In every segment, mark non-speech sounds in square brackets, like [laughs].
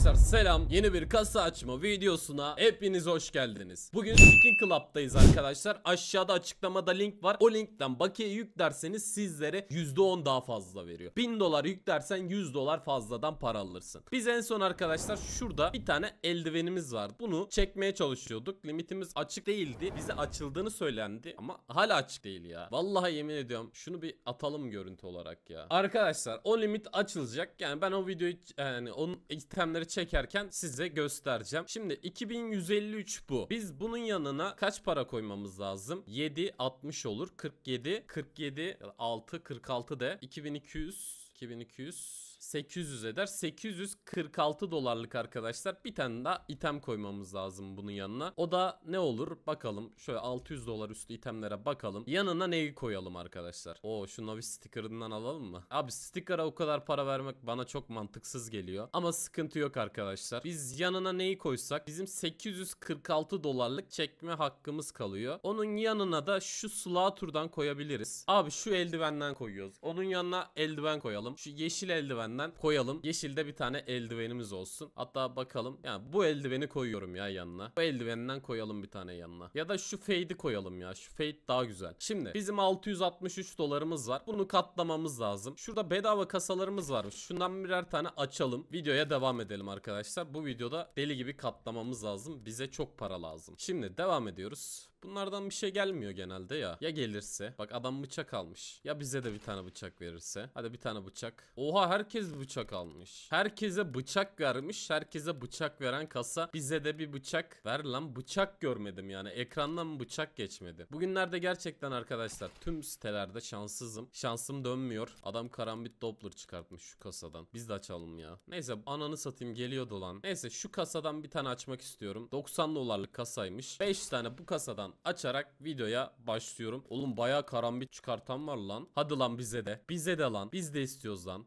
Arkadaşlar selam yeni bir kasa açma videosuna hepiniz hoş geldiniz Bugün Skin Club'dayız arkadaşlar aşağıda açıklamada link var o linkten bakiye yüklerseniz sizlere %10 daha fazla veriyor 1000 dolar yüklersen 100 dolar fazladan para alırsın Biz en son arkadaşlar şurada bir tane eldivenimiz var bunu çekmeye çalışıyorduk limitimiz açık değildi bize açıldığını söylendi ama hala açık değil ya Vallahi yemin ediyorum şunu bir atalım görüntü olarak ya Arkadaşlar o limit açılacak yani ben o videoyu yani onun itemleri çekerken size göstereceğim. Şimdi 2153 bu. Biz bunun yanına kaç para koymamız lazım? 7 60 olur. 47 47 6 46 de 2200 2200 800 eder. 846 dolarlık arkadaşlar. Bir tane daha item koymamız lazım bunun yanına. O da ne olur bakalım. Şöyle 600 dolar üstü itemlere bakalım. Yanına neyi koyalım arkadaşlar? O, şu Navi sticker'ından alalım mı? Abi sticker'a o kadar para vermek bana çok mantıksız geliyor. Ama sıkıntı yok arkadaşlar. Biz yanına neyi koysak bizim 846 dolarlık çekme hakkımız kalıyor. Onun yanına da şu Slaughter'dan koyabiliriz. Abi şu eldivenden koyuyoruz. Onun yanına eldiven koyalım. Şu yeşil eldiven eldivenden koyalım. Yeşilde bir tane eldivenimiz olsun. Hatta bakalım. Yani bu eldiveni koyuyorum ya yanına. Bu eldivenden koyalım bir tane yanına. Ya da şu fade'i koyalım ya. Şu fade daha güzel. Şimdi bizim 663 dolarımız var. Bunu katlamamız lazım. Şurada bedava kasalarımız var. Şundan birer tane açalım. Videoya devam edelim arkadaşlar. Bu videoda deli gibi katlamamız lazım. Bize çok para lazım. Şimdi devam ediyoruz. Bunlardan bir şey gelmiyor genelde ya. Ya gelirse. Bak adam bıçak almış. Ya bize de bir tane bıçak verirse. Hadi bir tane bıçak. Oha herkes bıçak almış. Herkese bıçak vermiş. Herkese bıçak veren kasa. Bize de bir bıçak. Ver lan bıçak görmedim yani. Ekrandan bıçak geçmedi. Bugünlerde gerçekten arkadaşlar tüm sitelerde şanssızım. Şansım dönmüyor. Adam karambit Doppler çıkartmış şu kasadan. Biz de açalım ya. Neyse ananı satayım geliyordu lan. Neyse şu kasadan bir tane açmak istiyorum. 90 dolarlık kasaymış. 5 tane bu kasadan Şuradan açarak videoya başlıyorum. Oğlum baya karambit çıkartan var lan. Hadi lan bize de. Bize de lan. Biz de istiyoruz lan.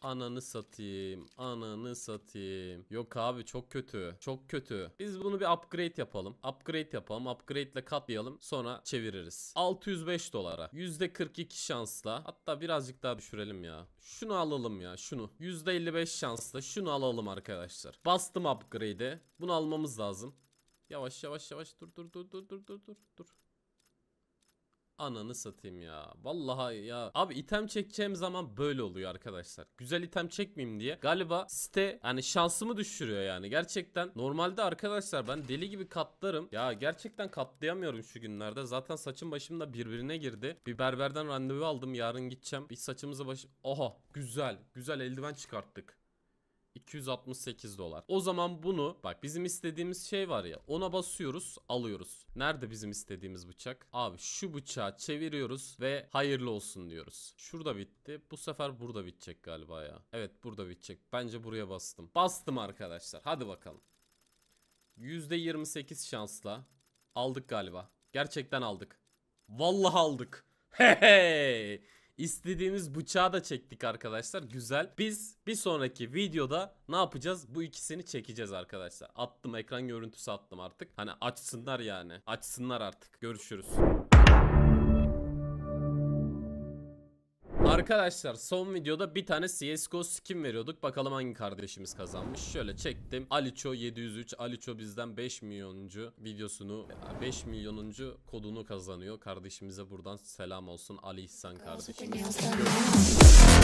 Ananı satayım. Ananı satayım. Yok abi çok kötü. Çok kötü. Biz bunu bir upgrade yapalım. Upgrade yapalım. Upgrade ile katlayalım. Sonra çeviririz. 605 dolara. %42 şansla. Hatta birazcık daha düşürelim ya. Şunu alalım ya. Şunu. %55 şansla. Şunu alalım arkadaşlar. Bastım upgrade'e. Bunu almamız lazım. Yavaş yavaş yavaş dur dur dur dur dur dur dur dur. Ananı satayım ya. Vallahi ya. Abi item çekeceğim zaman böyle oluyor arkadaşlar. Güzel item çekmeyeyim diye. Galiba site hani şansımı düşürüyor yani. Gerçekten normalde arkadaşlar ben deli gibi katlarım. Ya gerçekten katlayamıyorum şu günlerde. Zaten saçım başımda birbirine girdi. Bir berberden randevu aldım. Yarın gideceğim. Bir saçımızı baş... Oha güzel. Güzel eldiven çıkarttık. 268 dolar. O zaman bunu bak bizim istediğimiz şey var ya ona basıyoruz alıyoruz. Nerede bizim istediğimiz bıçak? Abi şu bıçağı çeviriyoruz ve hayırlı olsun diyoruz. Şurada bitti. Bu sefer burada bitecek galiba ya. Evet burada bitecek. Bence buraya bastım. Bastım arkadaşlar. Hadi bakalım. %28 şansla aldık galiba. Gerçekten aldık. Vallahi aldık. [laughs] Hey! İstediğimiz bıçağı da çektik arkadaşlar. Güzel. Biz bir sonraki videoda ne yapacağız? Bu ikisini çekeceğiz arkadaşlar. Attım ekran görüntüsü attım artık. Hani açsınlar yani. Açsınlar artık. Görüşürüz. Arkadaşlar son videoda bir tane CSGO skin veriyorduk. Bakalım hangi kardeşimiz kazanmış. Şöyle çektim. Aliço 703. Aliço bizden 5 milyoncu videosunu 5 milyonuncu kodunu kazanıyor. Kardeşimize buradan selam olsun. Ali İhsan kardeşimiz.